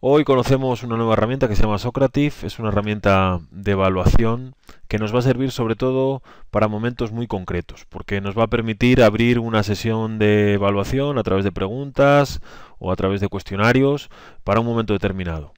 Hoy conocemos una nueva herramienta que se llama Socrative, es una herramienta de evaluación que nos va a servir sobre todo para momentos muy concretos, porque nos va a permitir abrir una sesión de evaluación a través de preguntas o a través de cuestionarios para un momento determinado.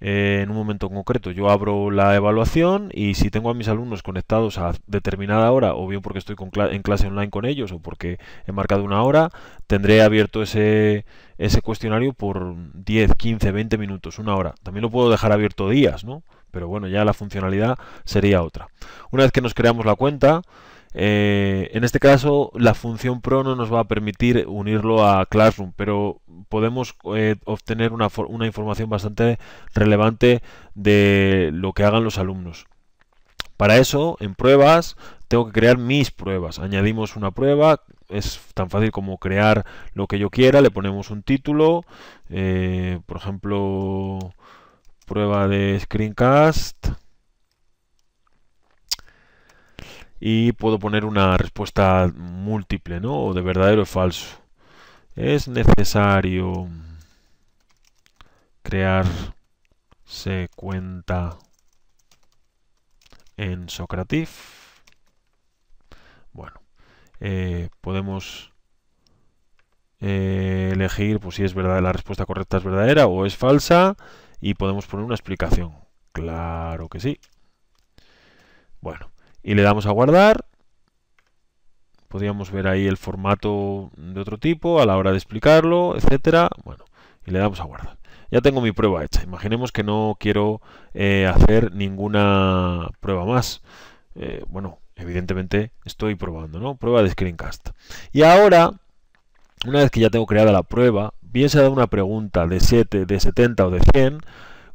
Eh, en un momento concreto. Yo abro la evaluación y si tengo a mis alumnos conectados a determinada hora, o bien porque estoy en clase online con ellos o porque he marcado una hora, tendré abierto ese, ese cuestionario por 10, 15, 20 minutos, una hora. También lo puedo dejar abierto días, ¿no? Pero bueno, ya la funcionalidad sería otra. Una vez que nos creamos la cuenta, eh, en este caso, la función pro no nos va a permitir unirlo a Classroom, pero podemos eh, obtener una, información bastante relevante de lo que hagan los alumnos. Para eso, en pruebas, tengo que crear mis pruebas. Añadimos una prueba, es tan fácil como crear lo que yo quiera, le ponemos un título, eh, por ejemplo, prueba de screencast y puedo poner una respuesta múltiple, ¿no? O de verdadero o falso. Es necesario crear cuenta en Socrative. Bueno, eh, podemos eh, elegir pues, si es verdad, la respuesta correcta es verdadera o es falsa y podemos poner una explicación. Claro que sí. Bueno, y le damos a guardar. Podríamos ver ahí el formato de otro tipo a la hora de explicarlo, etcétera. Bueno, y le damos a guardar. Ya tengo mi prueba hecha. Imaginemos que no quiero eh, hacer ninguna prueba más. Eh, bueno, evidentemente estoy probando, ¿no? Prueba de screencast. Y ahora, una vez que ya tengo creada la prueba, bien sea de una pregunta de 7, de 70 o de 100,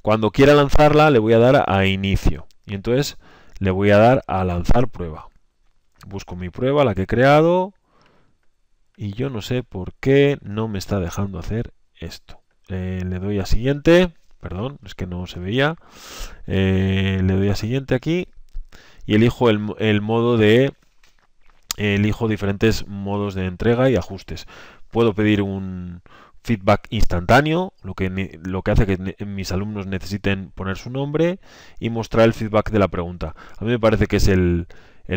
cuando quiera lanzarla le voy a dar a inicio. Y entonces le voy a dar a lanzar prueba. Busco mi prueba, la que he creado, y yo no sé por qué no me está dejando hacer esto. Eh, le doy a siguiente, perdón, es que no se veía. Eh, le doy a siguiente aquí y elijo el modo de... Eh, elijo diferentes modos de entrega y ajustes. Puedo pedir un, feedback instantáneo, lo que, lo que hace que mis alumnos necesiten poner su nombre y mostrar el feedback de la pregunta. A mí me parece que es el,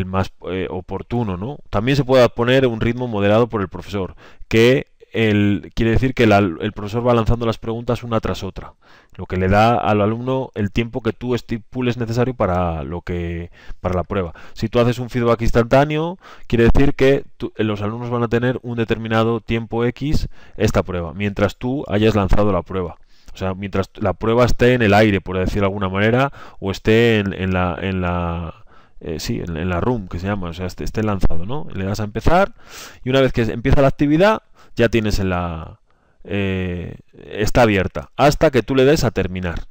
más eh, oportuno, ¿no? También se puede poner un ritmo moderado por el profesor, que quiere decir que el profesor va lanzando las preguntas una tras otra lo que le da al alumno el tiempo que tú estipules necesario para lo que para la prueba. Si tú haces un feedback instantáneo, quiere decir que eh, los alumnos van a tener un determinado tiempo X esta prueba, mientras tú hayas lanzado la prueba. O sea, mientras la prueba esté en el aire, por decirlo de alguna manera, o esté en, la, en la eh, sí, en, la room que se llama, o sea, esté, lanzado, ¿no? Le das a empezar y una vez que empieza la actividad, ya tienes en la, eh, está abierta hasta que tú le des a terminar.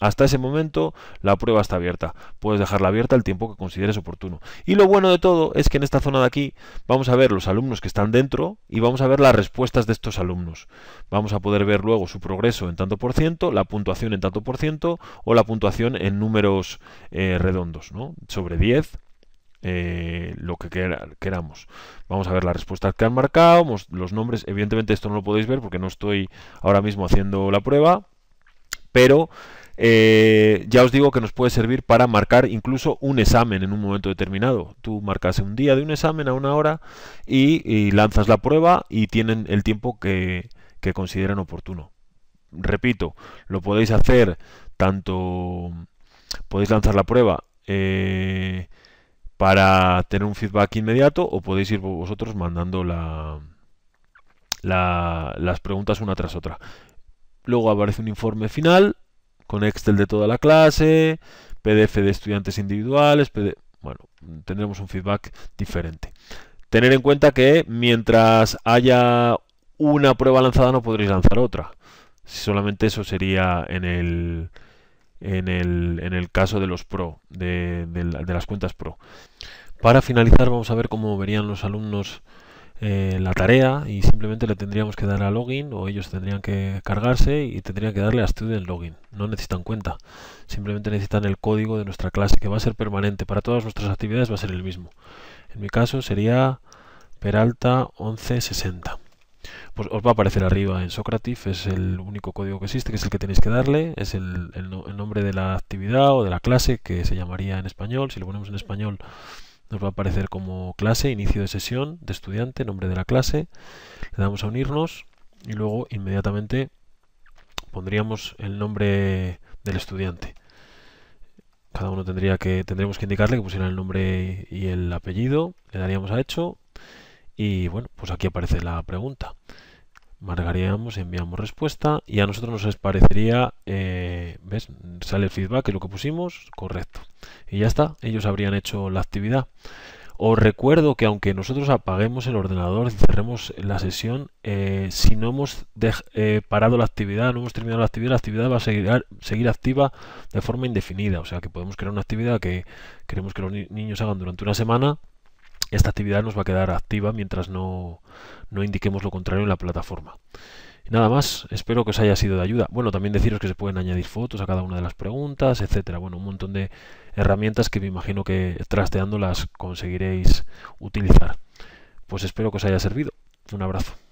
Hasta ese momento la prueba está abierta. Puedes dejarla abierta el tiempo que consideres oportuno. Y lo bueno de todo es que en esta zona de aquí vamos a ver los alumnos que están dentro y vamos a ver las respuestas de estos alumnos. Vamos a poder ver luego su progreso en tanto por ciento, la puntuación en tanto por ciento o la puntuación en números eh, redondos, ¿no? Sobre 10, eh, lo que queramos. Vamos a ver las respuestas que han marcado, los nombres, evidentemente esto no lo podéis ver porque no estoy ahora mismo haciendo la prueba, pero eh, ya os digo que nos puede servir para marcar incluso un examen en un momento determinado. Tú marcas un día de un examen a una hora y, lanzas la prueba y tienen el tiempo que, que consideren oportuno. Repito, lo podéis hacer tanto, podéis lanzar la prueba. Eh, para tener un feedback inmediato o podéis ir vosotros mandando la, las preguntas una tras otra. Luego aparece un informe final con Excel de toda la clase, PDF de estudiantes individuales, bueno, tendremos un feedback diferente. Tener en cuenta que mientras haya una prueba lanzada no podréis lanzar otra. Solamente eso sería en el, en el, caso de los pro, de, las cuentas pro. Para finalizar vamos a ver cómo verían los alumnos eh, la tarea y simplemente le tendríamos que dar a login o ellos tendrían que cargarse y tendrían que darle a student login. No necesitan cuenta, simplemente necesitan el código de nuestra clase que va a ser permanente. Para todas nuestras actividades va a ser el mismo. En mi caso sería Peralta 1160. Pues os va a aparecer arriba en Socrative, es el único código que existe, que es el que tenéis que darle, es el, nombre de la actividad o de la clase que se llamaría en español, si lo ponemos en español nos va a aparecer como clase, inicio de sesión, de estudiante, nombre de la clase, le damos a unirnos y luego inmediatamente pondríamos el nombre del estudiante. Cada uno tendría que, que indicarle que pusiera el nombre y el apellido, le daríamos a hecho y bueno, pues aquí aparece la pregunta marcaríamos, enviamos respuesta y a nosotros nos parecería, eh, ¿ves? Sale el feedback es lo que pusimos, correcto. Y ya está, ellos habrían hecho la actividad. Os recuerdo que aunque nosotros apaguemos el ordenador y cerremos la sesión, eh, si no hemos eh, parado la actividad, no hemos terminado la actividad, la actividad va a seguir, seguir, activa de forma indefinida. O sea que podemos crear una actividad que queremos que los niños hagan durante una semana esta actividad nos va a quedar activa mientras no, no indiquemos lo contrario en la plataforma. nada más, espero que os haya sido de ayuda. Bueno, también deciros que se pueden añadir fotos a cada una de las preguntas, etcétera. Bueno, un montón de herramientas que me imagino que trasteando las conseguiréis utilizar. Pues espero que os haya servido. Un abrazo.